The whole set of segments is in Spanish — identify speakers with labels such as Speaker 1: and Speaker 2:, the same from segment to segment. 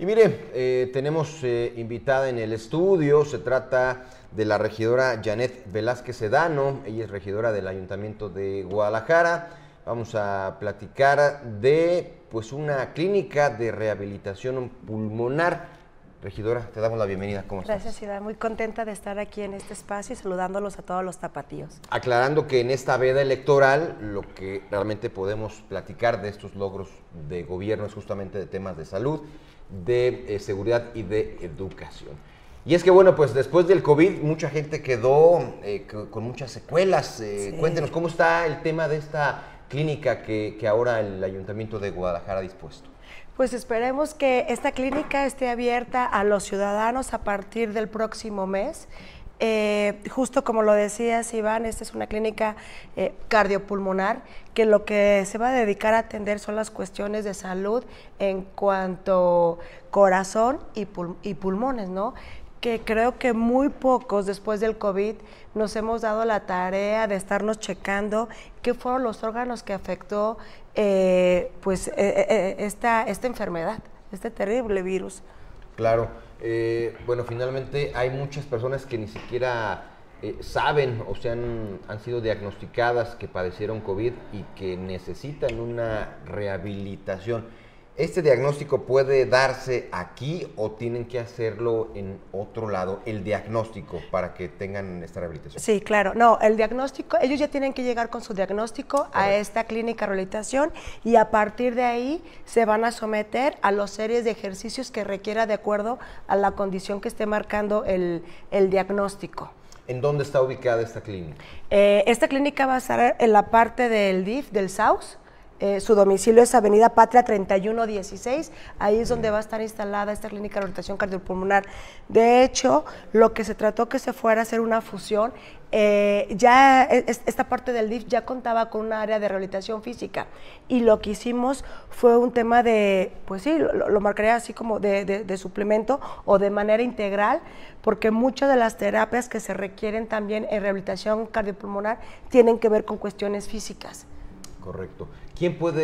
Speaker 1: Y mire, eh, tenemos eh, invitada en el estudio, se trata de la regidora Janet Velázquez Sedano, ella es regidora del Ayuntamiento de Guadalajara. Vamos a platicar de pues una clínica de rehabilitación pulmonar. Regidora, te damos la bienvenida. ¿Cómo Gracias,
Speaker 2: Ciudad. Muy contenta de estar aquí en este espacio y saludándolos a todos los tapatíos.
Speaker 1: Aclarando que en esta veda electoral lo que realmente podemos platicar de estos logros de gobierno es justamente de temas de salud de eh, seguridad y de educación. Y es que bueno, pues después del COVID mucha gente quedó eh, con muchas secuelas. Eh, cuéntenos, ¿cómo está el tema de esta clínica que, que ahora el Ayuntamiento de Guadalajara ha dispuesto?
Speaker 2: Pues esperemos que esta clínica esté abierta a los ciudadanos a partir del próximo mes eh, justo como lo decías, Iván, esta es una clínica eh, cardiopulmonar que lo que se va a dedicar a atender son las cuestiones de salud en cuanto corazón y, pulmones, ¿no? que creo que muy pocos después del COVID nos hemos dado la tarea de estarnos checando qué fueron los órganos que afectó eh, pues, esta, esta enfermedad, este terrible virus.
Speaker 1: Claro. Eh, bueno, finalmente hay muchas personas que ni siquiera eh, saben o se han, han sido diagnosticadas que padecieron COVID y que necesitan una rehabilitación. ¿Este diagnóstico puede darse aquí o tienen que hacerlo en otro lado, el diagnóstico, para que tengan esta rehabilitación?
Speaker 2: Sí, claro. No, el diagnóstico, ellos ya tienen que llegar con su diagnóstico a, esta clínica de rehabilitación y a partir de ahí se van a someter a los series de ejercicios que requiera de acuerdo a la condición que esté marcando el, diagnóstico.
Speaker 1: ¿En dónde está ubicada esta clínica?
Speaker 2: Eh, esta clínica va a estar en la parte del DIF, del SAUS, eh, su domicilio es Avenida Patria 3116. Ahí es donde va a estar instalada esta clínica de rehabilitación cardiopulmonar. De hecho, lo que se trató que se fuera a hacer una fusión. Eh, ya esta parte del DIF ya contaba con un área de rehabilitación física y lo que hicimos fue un tema de, pues sí, lo, marcaré marcaría así como de, de suplemento o de manera integral, porque muchas de las terapias que se requieren también en rehabilitación cardiopulmonar tienen que ver con cuestiones físicas.
Speaker 1: Correcto. ¿Quién puede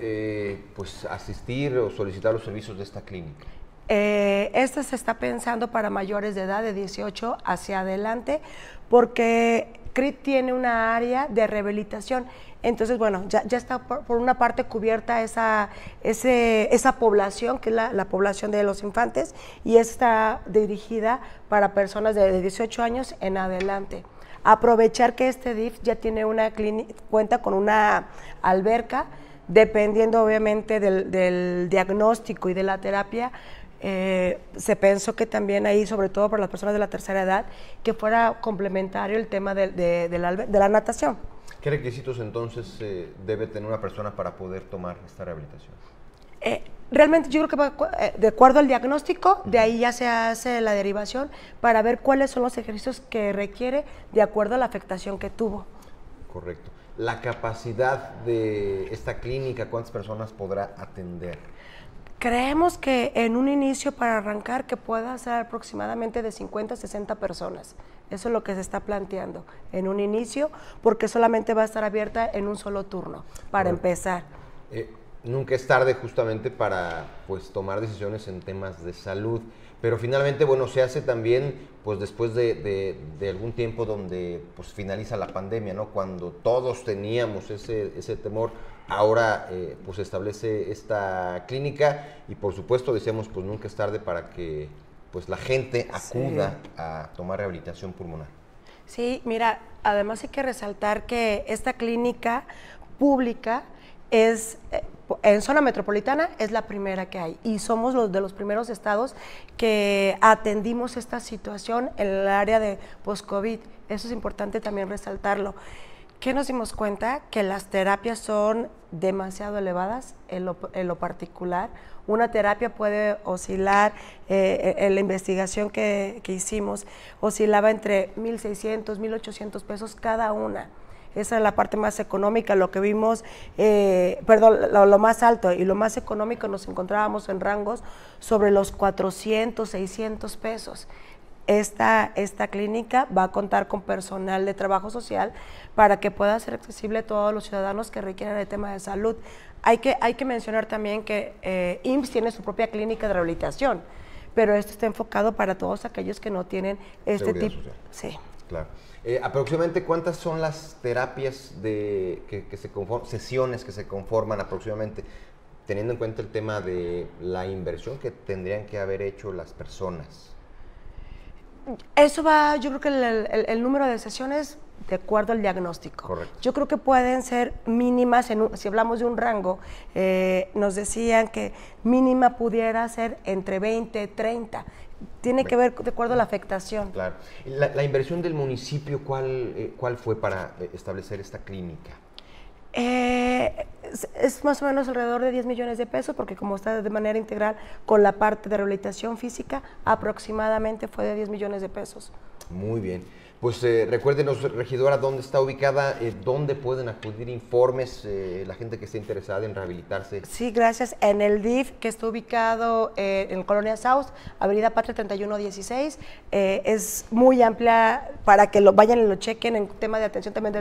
Speaker 1: eh, pues, asistir o solicitar los servicios de esta clínica?
Speaker 2: Eh, esta se está pensando para mayores de edad, de 18 hacia adelante, porque CRIT tiene una área de rehabilitación. Entonces, bueno, ya, está por, una parte cubierta esa, esa población, que es la, población de los infantes, y está dirigida para personas de, de 18 años en adelante aprovechar que este DIF ya tiene una clínica, cuenta con una alberca, dependiendo obviamente del, diagnóstico y de la terapia, eh, se pensó que también ahí, sobre todo para las personas de la tercera edad, que fuera complementario el tema de, la, natación.
Speaker 1: ¿Qué requisitos entonces eh, debe tener una persona para poder tomar esta rehabilitación?
Speaker 2: Eh, realmente yo creo que eh, de acuerdo al diagnóstico, de ahí ya se hace la derivación para ver cuáles son los ejercicios que requiere de acuerdo a la afectación que tuvo.
Speaker 1: Correcto. La capacidad de esta clínica, ¿cuántas personas podrá atender?
Speaker 2: Creemos que en un inicio para arrancar que pueda ser aproximadamente de 50 a 60 personas. Eso es lo que se está planteando en un inicio, porque solamente va a estar abierta en un solo turno para empezar.
Speaker 1: Eh, nunca es tarde justamente para pues tomar decisiones en temas de salud. Pero finalmente, bueno, se hace también pues después de, algún tiempo donde pues finaliza la pandemia, ¿no? Cuando todos teníamos ese, ese temor, ahora eh, pues se establece esta clínica y por supuesto decíamos pues nunca es tarde para que pues la gente acuda a tomar rehabilitación pulmonar.
Speaker 2: Sí, mira, además hay que resaltar que esta clínica pública es eh, en zona metropolitana es la primera que hay y somos los de los primeros estados que atendimos esta situación en el área de post-COVID. Eso es importante también resaltarlo. ¿Qué nos dimos cuenta? Que las terapias son demasiado elevadas en lo, particular. Una terapia puede oscilar, eh, en la investigación que, que hicimos, oscilaba entre 1.600, 1.800 pesos cada una. Esa es la parte más económica, lo que vimos, eh, perdón, lo, más alto y lo más económico nos encontrábamos en rangos sobre los 400, 600 pesos. Esta, esta clínica va a contar con personal de trabajo social para que pueda ser accesible a todos los ciudadanos que requieran el tema de salud. Hay que, hay que mencionar también que eh, IMSS tiene su propia clínica de rehabilitación, pero esto está enfocado para todos aquellos que no tienen este tipo. Sí.
Speaker 1: Claro. Eh, aproximadamente, ¿cuántas son las terapias de, que se conforman, sesiones que se conforman aproximadamente, teniendo en cuenta el tema de la inversión que tendrían que haber hecho las personas?
Speaker 2: Eso va, yo creo que el, número de sesiones de acuerdo al diagnóstico. Yo creo que pueden ser mínimas, si hablamos de un rango, eh, nos decían que mínima pudiera ser entre 20, 30. Tiene que ver de acuerdo a la afectación.
Speaker 1: Claro. ¿La, inversión del municipio cuál, eh, cuál fue para eh, establecer esta clínica?
Speaker 2: Eh, es, más o menos alrededor de 10 millones de pesos, porque como está de manera integral con la parte de rehabilitación física, aproximadamente fue de 10 millones de pesos.
Speaker 1: Muy bien. Pues eh, recuérdenos, regidora, dónde está ubicada, eh, dónde pueden acudir informes, eh, la gente que esté interesada en rehabilitarse.
Speaker 2: Sí, gracias. En el DIF, que está ubicado en Colonia South, Avenida Patria 3116, es muy amplia para que lo vayan y lo chequen en tema de atención también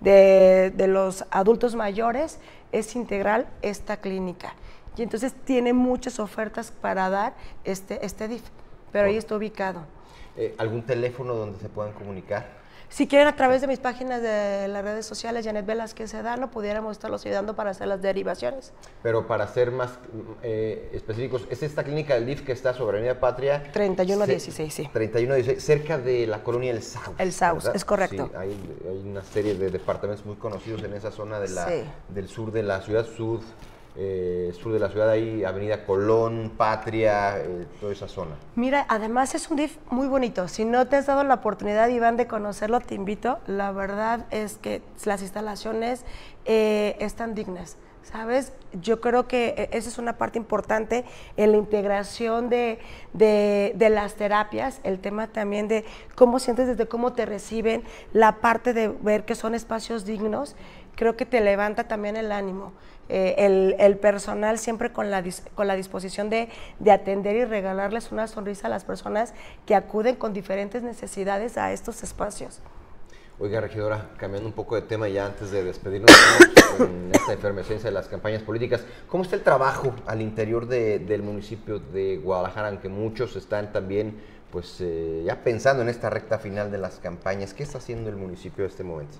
Speaker 2: de, de los adultos mayores. Es integral esta clínica. Y entonces tiene muchas ofertas para dar este, este DIF. Pero ahí está ubicado.
Speaker 1: Eh, ¿Algún teléfono donde se puedan comunicar?
Speaker 2: Si quieren, a través de mis páginas de las redes sociales, Janet Velázquez No pudiéramos estarlos ayudando para hacer las derivaciones.
Speaker 1: Pero para ser más eh, específicos, es esta clínica del DIF que está sobre Avenida Patria.
Speaker 2: 3116, sí.
Speaker 1: 3116, cerca de la colonia El Saus.
Speaker 2: El Saus, es correcto.
Speaker 1: hay, una serie de departamentos muy conocidos en esa zona de la, del sur de la ciudad, sur eh, sur de la ciudad, ahí Avenida Colón, Patria, eh, toda esa zona.
Speaker 2: Mira, además es un DIF muy bonito. Si no te has dado la oportunidad, Iván, de conocerlo, te invito. La verdad es que las instalaciones eh, están dignas. ¿Sabes? Yo creo que esa es una parte importante en la integración de, de, las terapias, el tema también de cómo sientes, desde cómo te reciben, la parte de ver que son espacios dignos, creo que te levanta también el ánimo. Eh, el, personal siempre con la, con la disposición de, de, atender y regalarles una sonrisa a las personas que acuden con diferentes necesidades a estos espacios.
Speaker 1: Oiga, regidora, cambiando un poco de tema ya antes de despedirnos en esta efervescencia de las campañas políticas, ¿cómo está el trabajo al interior del municipio de Guadalajara, aunque muchos están también pues eh, ya pensando en esta recta final de las campañas? ¿Qué está haciendo el municipio en este momento?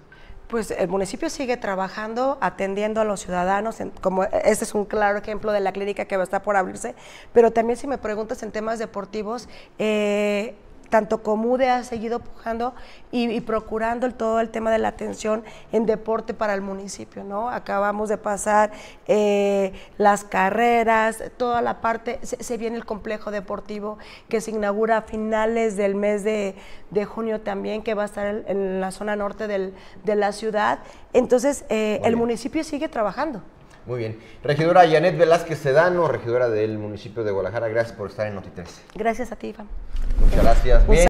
Speaker 2: Pues el municipio sigue trabajando, atendiendo a los ciudadanos, como este es un claro ejemplo de la clínica que va a estar por abrirse, pero también si me preguntas en temas deportivos, eh, tanto Comude ha seguido pujando y, procurando todo el tema de la atención en deporte para el municipio, ¿no? Acabamos de pasar eh, las carreras, toda la parte, se, viene el complejo deportivo que se inaugura a finales del mes de, junio también, que va a estar en, la zona norte de la ciudad. Entonces, eh, el municipio sigue trabajando.
Speaker 1: Muy bien. Regidora Janet Velázquez Sedano, regidora del municipio de Guadalajara, gracias por estar en Noti 13.
Speaker 2: Gracias a ti, Iván.
Speaker 1: Muchas gracias. Bien.